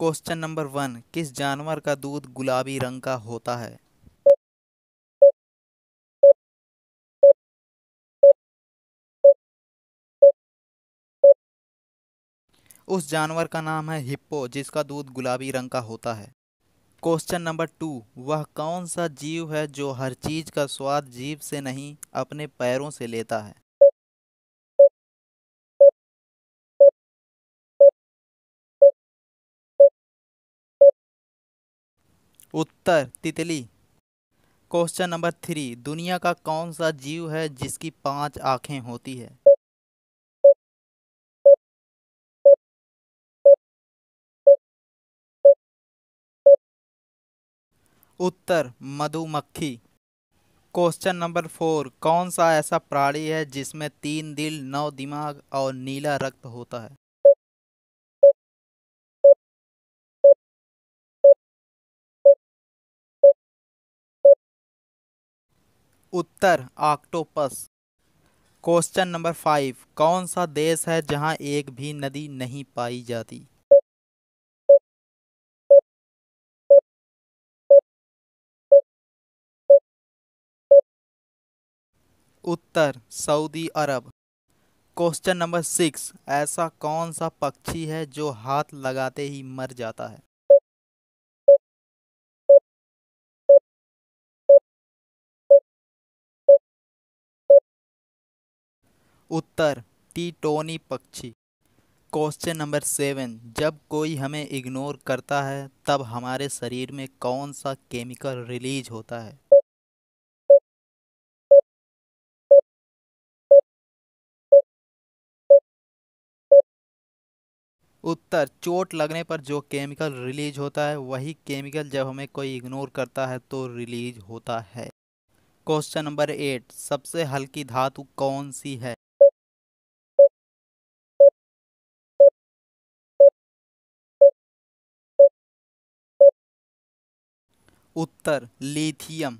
question number one किस जानवर का दूध गुलाबी रंग का होता है उस जानवर का नाम है हिप्पो जिसका दूध गुलाबी रंग का होता है क्वेश्चन नंबर टू वह कौन सा जीव है जो हर चीज का स्वाद जीव से नहीं अपने पैरों से लेता है उत्तर तितली क्वेश्चन नंबर थ्री दुनिया का कौन सा जीव है जिसकी पांच आंखें होती है उत्तर मधुमक्खी क्वेश्चन नंबर फोर कौन सा ऐसा प्राणी है जिसमें तीन दिल नौ दिमाग और नीला रक्त होता है उत्तर ऑक्टोपस क्वेश्चन नंबर फाइव कौन सा देश है जहां एक भी नदी नहीं पाई जाती उत्तर Saudi Arab question number six ऐसा कौन सा पक्षी है जो हाथ लगाते ही मर जाता है उत्तर टीटोनी पक्षी क्वेश्चन नंबर सेवन जब कोई हमें इग्नोर करता है तब हमारे शरीर में कौन सा केमिकल रिलीज होता है उत्तर चोट लगने पर जो केमिकल रिलीज होता है वही केमिकल जब हमें कोई इग्नोर करता है तो रिलीज होता है क्वेश्चन नंबर एट सबसे हल्की धातु कौन सी है उत्तर लिथियम